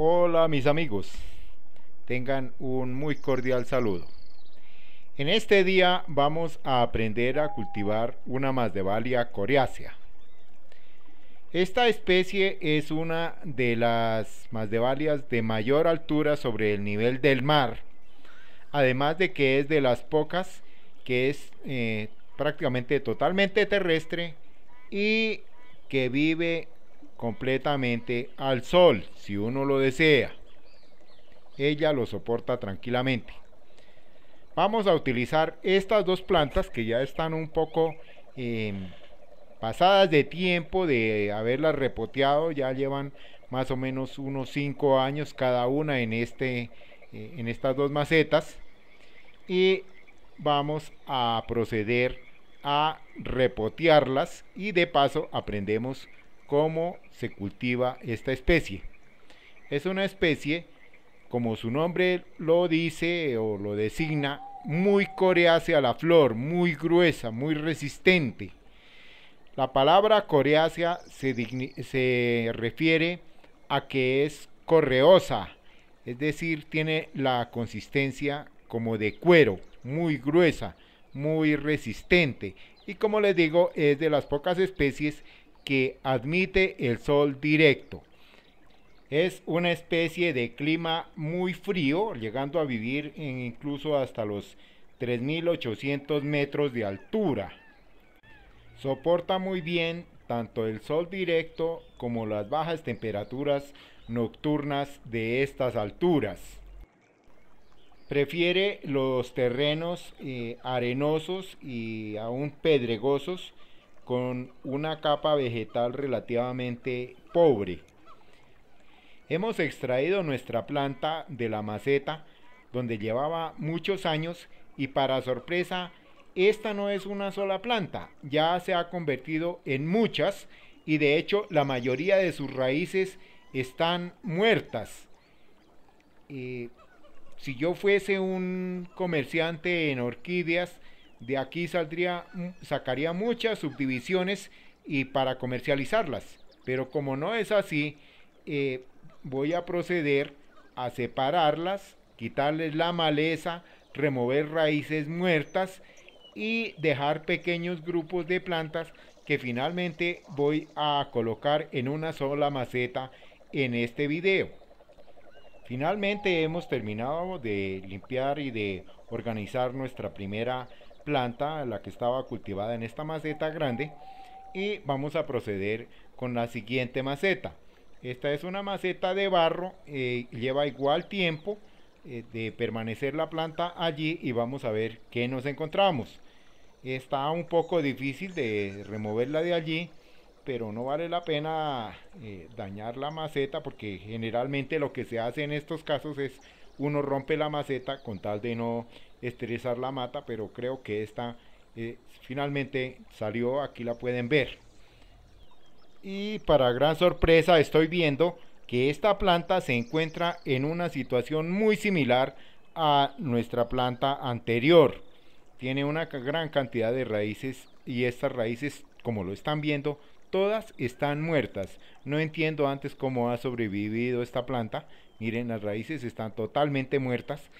Hola mis amigos, tengan un muy cordial saludo. En este día vamos a aprender a cultivar una masdevalia coriácea. Esta especie es una de las masdevalias de mayor altura sobre el nivel del mar, además de que es de las pocas que es eh, prácticamente totalmente terrestre y que vive completamente al sol, si uno lo desea. Ella lo soporta tranquilamente. Vamos a utilizar estas dos plantas que ya están un poco em, pasadas de tiempo de haberlas repoteado, ya llevan más o menos unos 5 años cada una en, este, eh, en estas dos macetas. Y vamos a proceder a repotearlas y de paso aprendemos cómo se cultiva esta especie. Es una especie, como su nombre lo dice o lo designa, muy coreácea la flor, muy gruesa, muy resistente. La palabra coreácea se, refiere a que es correosa, es decir, tiene la consistencia como de cuero, muy gruesa, muy resistente. Y como les digo, es de las pocas especies que admite el sol directo. Es una especie de clima muy frío, llegando a vivir en incluso hasta los 3.800 metros de altura. Soporta muy bien tanto el sol directo como las bajas temperaturas nocturnas de estas alturas. Prefiere los terrenos eh, arenosos y aún pedregosos con una capa vegetal relativamente pobre. Hemos extraído nuestra planta de la maceta donde llevaba muchos años y para sorpresa esta no es una sola planta, ya se ha convertido en muchas y de hecho la mayoría de sus raíces están muertas. Eh, si yo fuese un comerciante en orquídeas, de aquí saldría, mm, sacaría muchas subdivisiones y para comercializarlas. Pero como no es así, eh, voy a proceder a separarlas, quitarles la maleza, remover raíces muertas y dejar pequeños grupos de plantas que finalmente voy a colocar en una sola maceta en este video. Finalmente hemos terminado de limpiar y de organizar nuestra primera planta, la que estaba cultivada en esta maceta grande. Y vamos a proceder con la siguiente maceta. Esta es una maceta de barro, eh, lleva igual tiempo eh, de permanecer la planta allí y vamos a ver qué nos encontramos. Está un poco difícil de removerla de allí, pero no vale la pena eh, dañar la maceta porque generalmente lo que se hace en estos casos es uno rompe la maceta con tal de no estresar la mata, pero creo que esta eh, finalmente salió, aquí la pueden ver. Y para gran sorpresa estoy viendo que esta planta se encuentra en una situación muy similar a nuestra planta anterior. Tiene una gran cantidad de raíces y estas raíces, como lo están viendo, todas están muertas. No entiendo antes cómo ha sobrevivido esta planta. Miren, las raíces están totalmente muertas.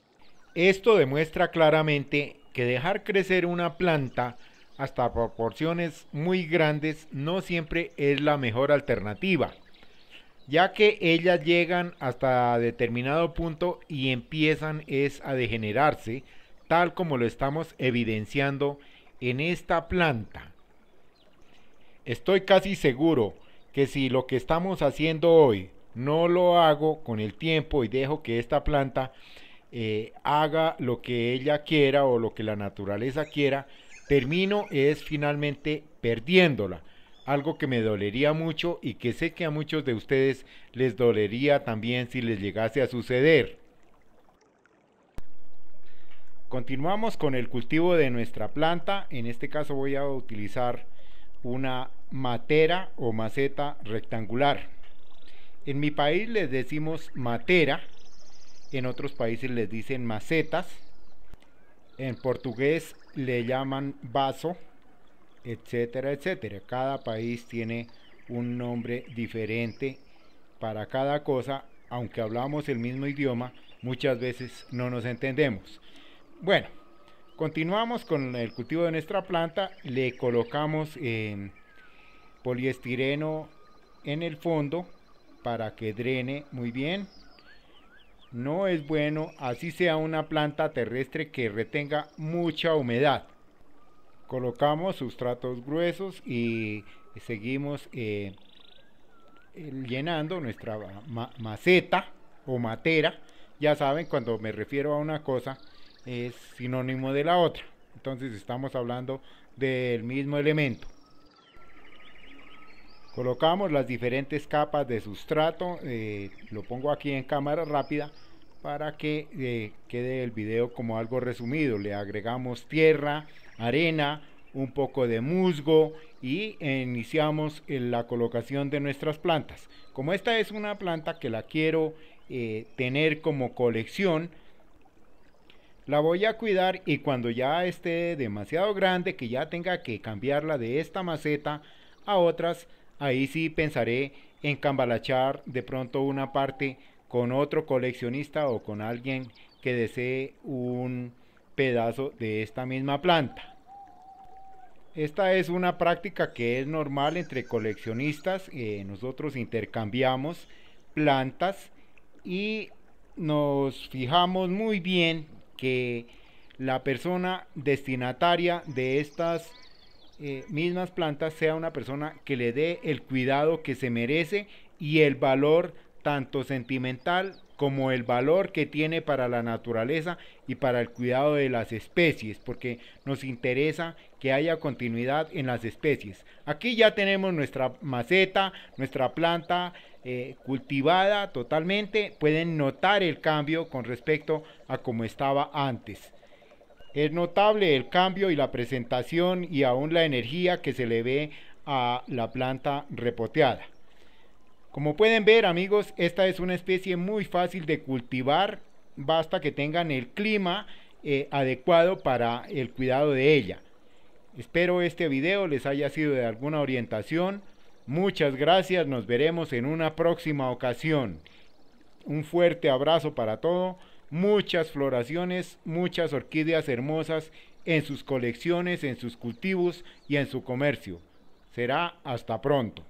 Esto demuestra claramente que dejar crecer una planta hasta proporciones muy grandes no siempre es la mejor alternativa, ya que ellas llegan hasta determinado punto y empiezan es a degenerarse, tal como lo estamos evidenciando en esta planta. Estoy casi seguro que si lo que estamos haciendo hoy no lo hago con el tiempo y dejo que esta planta eh, haga lo que ella quiera o lo que la naturaleza quiera, termino es finalmente perdiéndola. Algo que me dolería mucho y que sé que a muchos de ustedes les dolería también si les llegase a suceder. Continuamos con el cultivo de nuestra planta. En este caso voy a utilizar una matera o maceta rectangular. En mi país les decimos matera en otros países les dicen macetas, en portugués le llaman vaso, etcétera, etcétera. Cada país tiene un nombre diferente para cada cosa, aunque hablamos el mismo idioma, muchas veces no nos entendemos. Bueno, continuamos con el cultivo de nuestra planta, le colocamos eh, poliestireno en el fondo para que drene muy bien no es bueno así sea una planta terrestre que retenga mucha humedad. Colocamos sustratos gruesos y seguimos eh, eh, llenando nuestra maceta o matera. Ya saben, cuando me refiero a una cosa es sinónimo de la otra. Entonces estamos hablando del mismo elemento. Colocamos las diferentes capas de sustrato, eh, lo pongo aquí en cámara rápida para que eh, quede el video como algo resumido. Le agregamos tierra, arena, un poco de musgo y iniciamos la colocación de nuestras plantas. Como esta es una planta que la quiero eh, tener como colección, la voy a cuidar y cuando ya esté demasiado grande, que ya tenga que cambiarla de esta maceta a otras, ahí sí pensaré en cambalachar de pronto una parte con otro coleccionista o con alguien que desee un pedazo de esta misma planta. Esta es una práctica que es normal entre coleccionistas. Eh, nosotros intercambiamos plantas y nos fijamos muy bien que la persona destinataria de estas eh, mismas plantas sea una persona que le dé el cuidado que se merece y el valor tanto sentimental como el valor que tiene para la naturaleza y para el cuidado de las especies, porque nos interesa que haya continuidad en las especies. Aquí ya tenemos nuestra maceta, nuestra planta eh, cultivada totalmente, pueden notar el cambio con respecto a como estaba antes. Es notable el cambio y la presentación y aún la energía que se le ve a la planta repoteada. Como pueden ver amigos, esta es una especie muy fácil de cultivar, basta que tengan el clima eh, adecuado para el cuidado de ella. Espero este video les haya sido de alguna orientación. Muchas gracias, nos veremos en una próxima ocasión. Un fuerte abrazo para todos muchas floraciones, muchas orquídeas hermosas en sus colecciones, en sus cultivos y en su comercio. Será hasta pronto.